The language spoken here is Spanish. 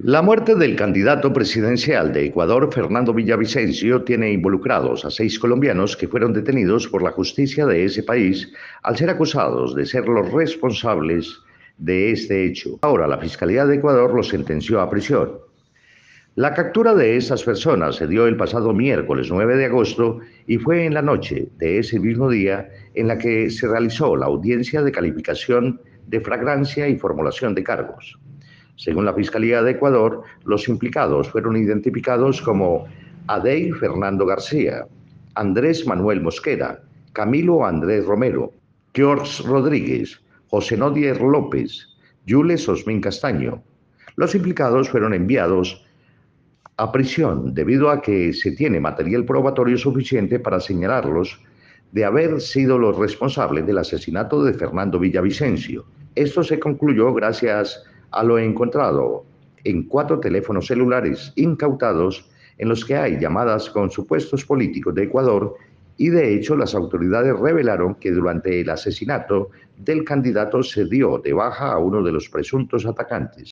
La muerte del candidato presidencial de Ecuador, Fernando Villavicencio, tiene involucrados a seis colombianos que fueron detenidos por la justicia de ese país al ser acusados de ser los responsables de este hecho. Ahora la Fiscalía de Ecuador los sentenció a prisión. La captura de esas personas se dio el pasado miércoles 9 de agosto y fue en la noche de ese mismo día en la que se realizó la audiencia de calificación de fragrancia y formulación de cargos. Según la Fiscalía de Ecuador, los implicados fueron identificados como Adey Fernando García, Andrés Manuel Mosquera, Camilo Andrés Romero, George Rodríguez, José Nodier López, Yules Osmin Castaño. Los implicados fueron enviados a prisión debido a que se tiene material probatorio suficiente para señalarlos de haber sido los responsables del asesinato de Fernando Villavicencio. Esto se concluyó gracias a a lo encontrado en cuatro teléfonos celulares incautados en los que hay llamadas con supuestos políticos de Ecuador y de hecho las autoridades revelaron que durante el asesinato del candidato se dio de baja a uno de los presuntos atacantes.